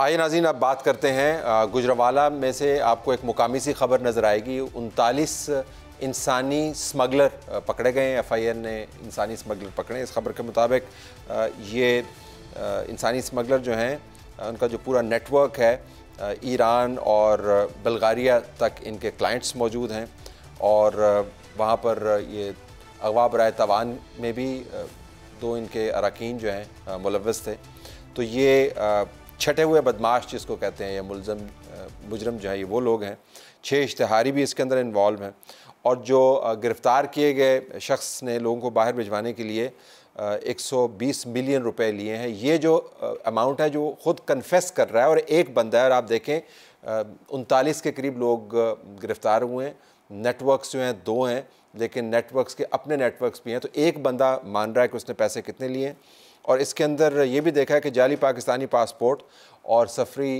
आइए नाजीन आप बात करते हैं गुजरावाला में से आपको एक मुकामी सी खबर नज़र आएगी उनतालीस इंसानी स्मगलर पकड़े गए हैं एफ आई आर ने इंसानी स्मगलर पकड़े इस खबर के मुताबिक ये इंसानी स्मगलर जो हैं उनका जो पूरा नेटवर्क है ईरान और बल्गारिया तक इनके क्लाइंट्स मौजूद हैं और वहाँ पर ये अगवा बरए तवान में भी दो इनके अरकान जो हैं मुलवस थे तो ये छठे हुए बदमाश जिसको कहते हैं या मुलम मुजरम जो है ये वो लोग हैं छः इश्तहारी भी इसके अंदर इन्वॉल्व हैं और जो गिरफ़्तार किए गए शख्स ने लोगों को बाहर भिजवाने के लिए 120 मिलियन रुपए लिए हैं ये जो अमाउंट है जो ख़ुद कन्फेस कर रहा है और एक बंदा है और आप देखें उनतालीस के करीब लोग गिरफ़्तार हुए हैं नेटवर्कस जो हैं दो हैं लेकिन नेटवर्कस के अपने नेटवर्कस भी हैं तो एक बंदा मान रहा है कि उसने पैसे कितने लिए हैं और इसके अंदर ये भी देखा है कि जाली पाकिस्तानी पासपोर्ट और सफरी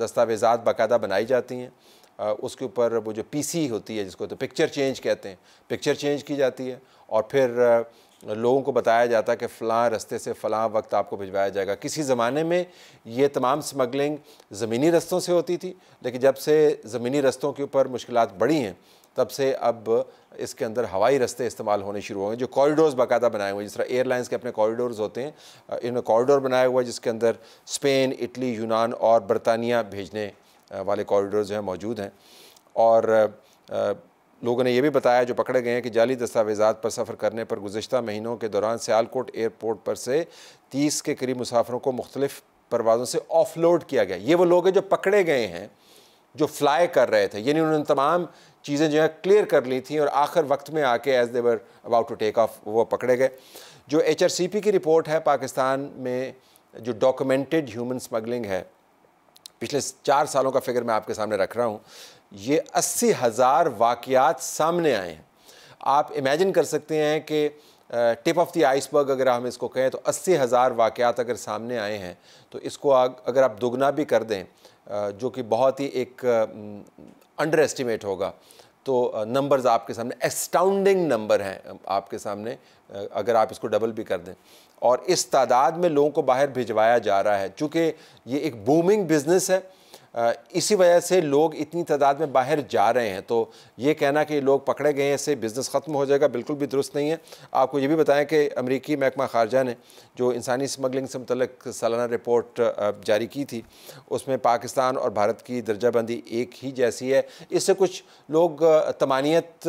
दस्तावेज़ा बाकायदा बनाई जाती हैं उसके ऊपर वो जो पीसी होती है जिसको तो पिक्चर चेंज कहते हैं पिक्चर चेंज की जाती है और फिर लोगों को बताया जाता है कि फ़लाँ रस्ते से फ़लाँ वक्त आपको भिजवाया जाएगा किसी ज़माने में ये तमाम स्मगलिंग ज़मीनी रस्तों से होती थी लेकिन जब से ज़मीनी रस्तों के ऊपर मुश्किल बढ़ी हैं तब से अब इसके अंदर हवाई रस्ते इस्तेमाल होने शुरू होंगे जो कॉरिडोर्स बाकायदा बनाए हुए हैं जिस तरह एयरलाइंस के अपने कॉरिडोर्स होते हैं इन्होंने कॉरिडोर बनाया हुआ है जिसके अंदर स्पेन इटली यूनान और बरतानिया भेजने वाले कॉरिडोर्स जो हैं मौजूद हैं और लोगों ने यह भी बताया जो पकड़े गए हैं कि जाली दस्तावेजा पर सफ़र करने पर गुजशत महीनों के दौरान सियालकोट एयरपोर्ट पर से तीस के करीब मुसाफरों को मुख्तलिफ परवाज़ों से ऑफलोड किया गया ये वो लोग हैं जो पकड़े गए हैं जो फ्लाई कर रहे थे यानी उन्होंने तमाम चीज़ें जो है क्लियर कर ली थी और आखिर वक्त में आके as they were about to take off वो पकड़े गए जो एच की रिपोर्ट है पाकिस्तान में जो डॉक्यूमेंटेड ह्यूमन स्मगलिंग है पिछले चार सालों का फिगर मैं आपके सामने रख रहा हूँ ये अस्सी हज़ार वाक़ात सामने आए हैं आप इमेजिन कर सकते हैं कि टिप ऑफ द आइसबर्ग अगर हम इसको कहें तो अस्सी हज़ार वाक़ात अगर सामने आए हैं तो इसको अगर आप दोगुना भी कर दें जो कि बहुत ही एक अंडर एस्टिमेट होगा तो नंबर्स आपके सामने एस्टाउंडिंग नंबर हैं आपके सामने अगर आप इसको डबल भी कर दें और इस तादाद में लोगों को बाहर भिजवाया जा रहा है चूँकि ये एक बूमिंग बिज़नेस है इसी वजह से लोग इतनी तादाद में बाहर जा रहे हैं तो ये कहना कि लोग पकड़े गए हैं इससे बिज़नेस ख़त्म हो जाएगा बिल्कुल भी दुरुस्त नहीं है आपको ये भी बताएं कि अमरीकी महकमा खारजा ने जो इंसानी स्मगलिंग से मतलब सालाना रिपोर्ट जारी की थी उसमें पाकिस्तान और भारत की दर्जाबंदी एक ही जैसी है इससे कुछ लोग तमानियत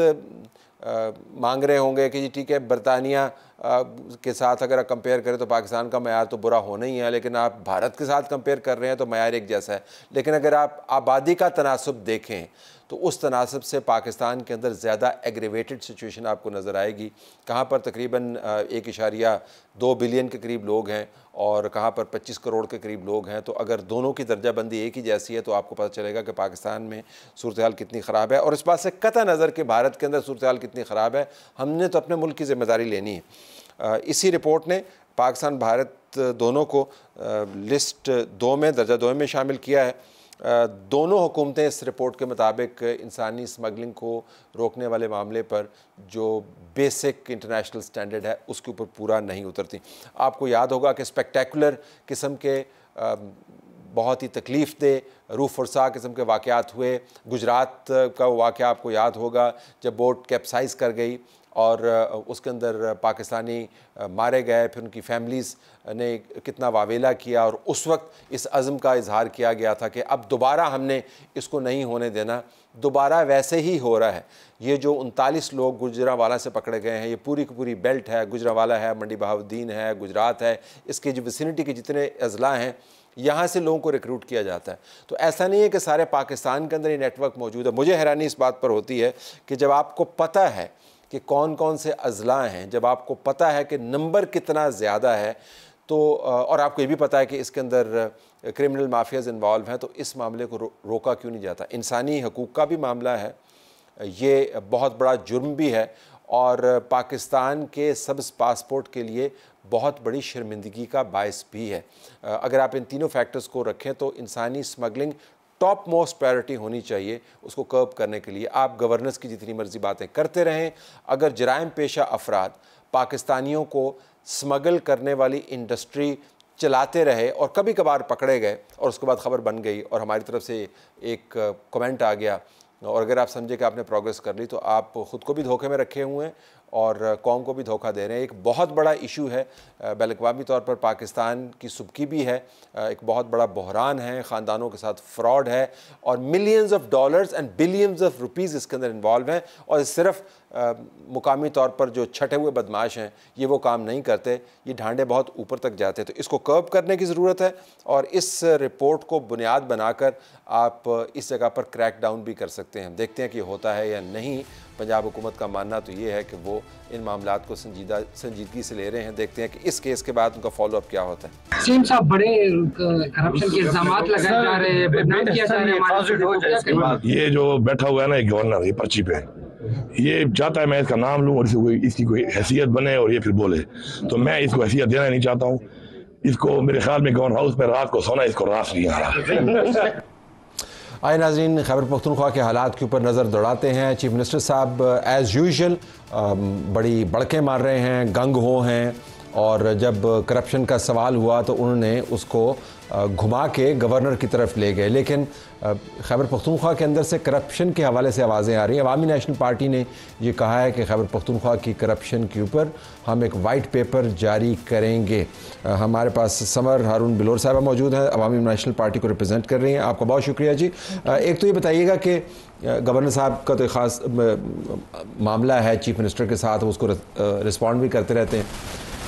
मांग रहे होंगे कि जी ठीक है बरतानिया के साथ अगर आप कंपेयर करें तो पाकिस्तान का मैार तो बुरा होना ही है लेकिन आप भारत के साथ कंपेयर कर रहे हैं तो मैार एक जैसा है लेकिन अगर आप आबादी का तनासब देखें तो उस तनासब से पाकिस्तान के अंदर ज़्यादा एग्रीवेटेड सिचुएशन आपको नज़र आएगी कहाँ पर तकरीबन एक इशारिया दो बिलियन के करीब लोग हैं और कहाँ पर 25 करोड़ के करीब लोग हैं तो अगर दोनों की दर्जाबंदी एक ही जैसी है तो आपको पता चलेगा कि पाकिस्तान में सूरत हाल कितनी ख़राब है और इस बात से कतः नज़र कि भारत के अंदर सूरत हाल कितनी ख़राब है हमने तो अपने मुल्क की ज़िम्मेदारी लेनी है इसी रिपोर्ट ने पाकिस्तान भारत दोनों को लिस्ट दो में दर्जा दो में शामिल किया है दोनों हुकूमतें इस रिपोर्ट के मुताबिक इंसानी स्मगलिंग को रोकने वाले मामले पर जो बेसिक इंटरनेशनल स्टैंडर्ड है उसके ऊपर पूरा नहीं उतरती आपको याद होगा कि स्पेक्टेकुलर किस्म के बहुत ही तकलीफ़ दे रूफ फरसा किस्म के वाक़ हुए गुजरात का वाक़ आपको याद होगा जब बोट कैप्साइज कर गई और उसके अंदर पाकिस्तानी मारे गए फिर उनकी फैमिलीज़ ने कितना वावेला किया और उस वक्त इस अज़म का इजहार किया गया था कि अब दोबारा हमने इसको नहीं होने देना दोबारा वैसे ही हो रहा है ये जो उनतालीस लोग गुजरावाला से पकड़े गए हैं ये पूरी की पूरी बेल्ट है गुजरावाला है मंडी बहाद्दीन है गुजरात है इसके जो विसिनिटी के जितने अजला हैं यहाँ से लोगों को रिक्रूट किया जाता है तो ऐसा नहीं है कि सारे पाकिस्तान के अंदर ये नेटवर्क मौजूद है मुझे हैरानी इस बात पर होती है कि जब आपको पता है कि कौन कौन से अज़ला हैं जब आपको पता है कि नंबर कितना ज़्यादा है तो और आपको ये भी पता है कि इसके अंदर क्रिमिनल माफियाज़ इन्वॉल्व हैं तो इस मामले को रो, रोका क्यों नहीं जाता इंसानी हकूक़ का भी मामला है ये बहुत बड़ा जुर्म भी है और पाकिस्तान के सब्ज़ पासपोर्ट के लिए बहुत बड़ी शर्मिंदगी का बायस भी है अगर आप इन तीनों फैक्टर्स को रखें तो इंसानी स्मगलिंग टॉप मोस्ट प्रायोरिटी होनी चाहिए उसको कर्ब करने के लिए आप गवर्नेंस की जितनी मर्जी बातें करते रहें अगर जराइम पेशा अफराद पाकिस्तानियों को स्मगल करने वाली इंडस्ट्री चलाते रहे और कभी कभार पकड़े गए और उसके बाद खबर बन गई और हमारी तरफ से एक कमेंट आ गया और अगर आप समझे कि आपने प्रोग्रेस कर ली तो आप ख़ुद को भी धोखे में रखे हुए हैं और कौम को भी धोखा दे रहे हैं एक बहुत बड़ा इशू है बेलकवामी तौर पर पाकिस्तान की सुबकी भी है एक बहुत बड़ा बहरान है ख़ानदानों के साथ फ्रॉड है और millions of dollars and billions of rupees इसके अंदर इन्वॉल्व हैं और सिर्फ मुकामी तौर पर जो छठे हुए बदमाश हैं ये वो काम नहीं करते ये ढांडे बहुत ऊपर तक जाते तो इसको कर्व करने की ज़रूरत है और इस रिपोर्ट को बुनियाद बनाकर आप इस जगह पर क्रैक डाउन भी कर सकते हैं देखते हैं कि होता है या नहीं पंजाब हुकूमत का मानना तो ये है कि वो इन मामला को संजीदा संजीदगी से ले रहे हैं देखते हैं कि इस केस के बाद उनका फॉलोअप क्या होता है सीएम साहब बड़े करप्शन के इल्जाम लगाए जा रहे हैं ये जो बैठा हुआ है ना गवर्नर ये पर्ची पे ये चाहता है मैं इसका नाम लूँ और इसे कोई इसकी कोई हैसियत बने और ये फिर बोले तो मैं इसको हैसियत देना नहीं चाहता हूँ इसको मेरे ख्याल में गवर्न हाउस में रात को सोना इसको रास नहीं आ रहा आए नाजरीन खैबर पख्तनख्वा के हालात के ऊपर नज़र दौड़ाते हैं चीफ मिनिस्टर साहब एज़ यूजल बड़ी बड़के मार रहे हैं गंग हो हैं और जब करप्शन का सवाल हुआ तो उन्होंने उसको घुमा के गवर्नर की तरफ ले गए लेकिन खैबर पख्तूनख्वा के अंदर से करप्शन के हवाले से आवाज़ें आ रही हैं अवामी नेशनल पार्टी ने यह कहा है कि खैबर पख्तूनख्वा की करप्शन के ऊपर हम एक वाइट पेपर जारी करेंगे हमारे पास समर हारून बिलोर साहबा मौजूद हैं अवामी नेशनल पार्टी को रिप्रजेंट कर रही हैं आपका बहुत शुक्रिया जी एक तो ये बताइएगा कि गवर्नर साहब का तो एक ख़ास मामला है चीफ मिनिस्टर के साथ उसको रिस्पॉन्ड भी करते रहते हैं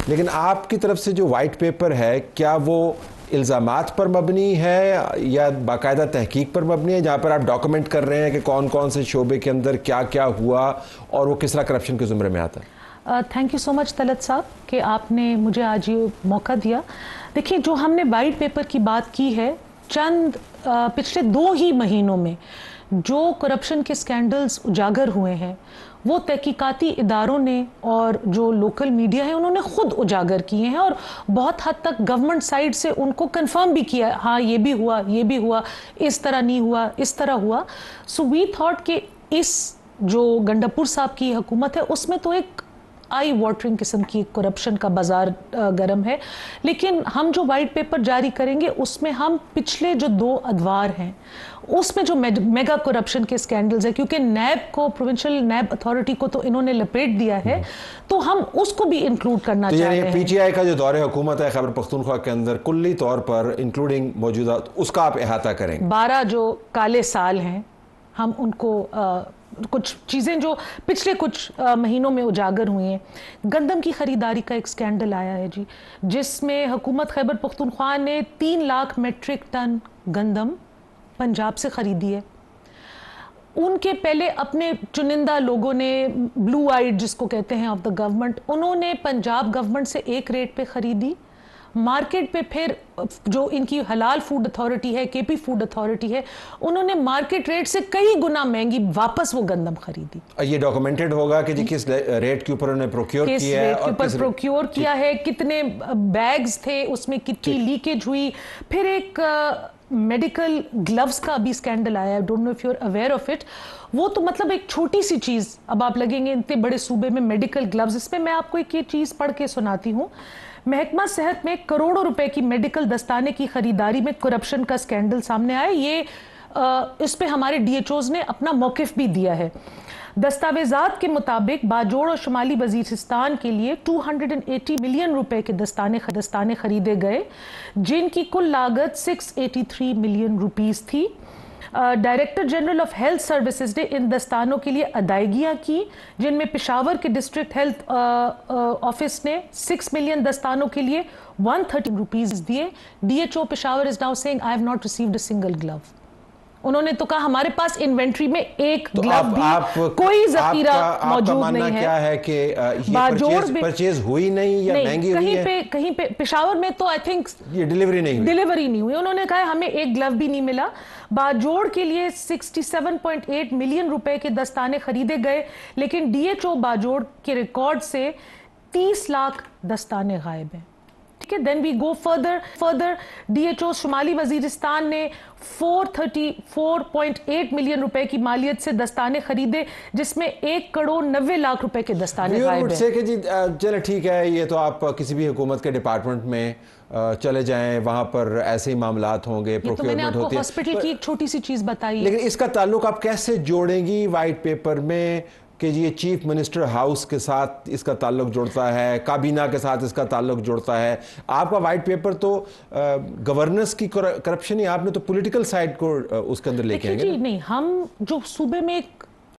लेकिन आपकी तरफ से जो वाइट पेपर है क्या वो इल्ज़ाम पर मबनी है या बाकायदा तहकीक पर मबनी है जहाँ पर आप डॉक्यूमेंट कर रहे हैं कि कौन कौन से शोबे के अंदर क्या क्या हुआ और वो किस तरह करप्शन के ज़ुमरे में आता है thank you so much Talat साहब कि आपने मुझे आज ये मौका दिया देखिए जो हमने वाइट पेपर की बात की है चंद पिछले दो ही महीनों में जो करप्शन के स्कैंडल्स उजागर हुए हैं वो तहकीकाती इदारों ने और जो लोकल मीडिया है उन्होंने ख़ुद उजागर किए हैं और बहुत हद तक गवर्नमेंट साइड से उनको कंफर्म भी किया हाँ ये भी हुआ ये भी हुआ इस तरह नहीं हुआ इस तरह हुआ सो वी थॉट कि इस जो गंडापुर साहब की हुकूमत है उसमें तो एक आई वाटरिंग किस्म की करप्शन का बाजार गर्म है लेकिन हम जो वाइट पेपर जारी करेंगे उसमें हम पिछले जो दो अदवार हैं उसमें जो मेगा करप्शन के स्कैंडल्स है क्योंकि नैब को प्रोविंशियल नैब अथॉरिटी को तो इन्होंने लपेट दिया है हम्म। तो हम उसको भी इंक्लूड करना तो चाह रहे पीटीआई का जो दौर हुकूमत है खबर पख्तूनख्वा के अंदर कुल्ली तौर पर इंक्लूडिंग मौजूदा उसका आप अहाता करें बारह जो काले साल हैं हम उनको आ, कुछ चीज़ें जो पिछले कुछ आ, महीनों में उजागर हुई हैं गंदम की ख़रीदारी का एक स्कैंडल आया है जी जिसमें हुकूमत खैबर पख्तनख्वा ने तीन लाख मेट्रिक टन गंदम पंजाब से ख़रीदी है उनके पहले अपने चुनिंदा लोगों ने ब्लू आइड जिसको कहते हैं ऑफ द गवर्नमेंट उन्होंने पंजाब गवर्नमेंट से एक रेट पे ख़रीदी मार्केट पे फिर जो इनकी हलाल फूड अथॉरिटी है केपी फूड अथॉरिटी है उन्होंने मार्केट रेट से कई गुना महंगी वापस वो गंदम खरीदी ये डॉक्यूमेंटेड होगा कि जी किस रेट के ऊपर उन्होंने प्रोक्योर किया है और किस प्रोक्योर किया है कितने बैग्स थे उसमें कितनी लीकेज हुई फिर एक मेडिकल ग्लव्स का भी स्कैंडल आया I don't know if you are aware of it वो तो मतलब एक छोटी सी चीज़ अब आप लगेंगे इतने बड़े सूबे में मेडिकल ग्लव्स इसमें मैं आपको एक ये चीज़ पढ़ के सुनाती हूँ महकमा सेहत में करोड़ों रुपए की मेडिकल दस्ताने की खरीदारी में करप्शन का स्कैंडल सामने आया ये आ, इस पे हमारे डीएचओज ने अपना मौकफ भी दिया है दस्तावेजात के मुताबिक बाजोड़ और शुमाली वजीरिस्तान के लिए 280 मिलियन रुपए के दस्ताने दस्ताने खरीदे गए जिनकी कुल लागत 683 मिलियन रुपीस थी director general of health services ने इन दस्तानों के लिए अदायगियाँ की जिनमें पिशावर के डिस्ट्रिक्ट हेल्थ ऑफिस ने सिक्स मिलियन दस्तानों के लिए वन थर्टी रुपीज़ दिए D H O Peshawar is now saying I have not received a single glove उन्होंने तो कहा हमारे पास इन्वेंट्री में एक तो ग्लव भी आप, कोई जखीरा मौजूद नहीं है क्या है कि परचेज, परचेज हुई नहीं या नहीं, महंगी कहीं हुई पे है? कहीं पे पिशावर में तो आई थिंक ये डिलीवरी नहीं डिलीवरी नहीं हुई उन्होंने कहा हमें एक ग्लव भी नहीं मिला बाजोड़ के लिए 67.8 मिलियन रुपए के दस्ताने खरीदे गए लेकिन डीएचओ बाजोड़ के रिकॉर्ड से 30 लाख दस्ताने गायब हैं के then we go further further DHO शुमाली वजीरिस्तान ने 434.8 मिलियन रुपए की मालियत से दस्ताने खरीदे जिसमें एक करोड़ नब्बे लाख रुपए के दस्ताने कि जी चलो ठीक है ये तो आप किसी भी हुकूमत के डिपार्टमेंट में चले जाएं वहां पर ऐसे ही मामला होंगे तो मैंने आपको हॉस्पिटल की एक छोटी सी चीज़ बताई लेकिन इसका ताल्लुक आप कैसे जोड़ेंगी वाइट पेपर में कि ये चीफ मिनिस्टर हाउस के साथ इसका ताल्लुक जुड़ता है काबीना के साथ इसका ताल्लुक जुड़ता है आपका वाइट पेपर तो गवर्नेंस की करप्शन ही आपने तो पॉलिटिकल साइड को उसके अंदर लेके आएंगे नहीं हम जो सूबे में एक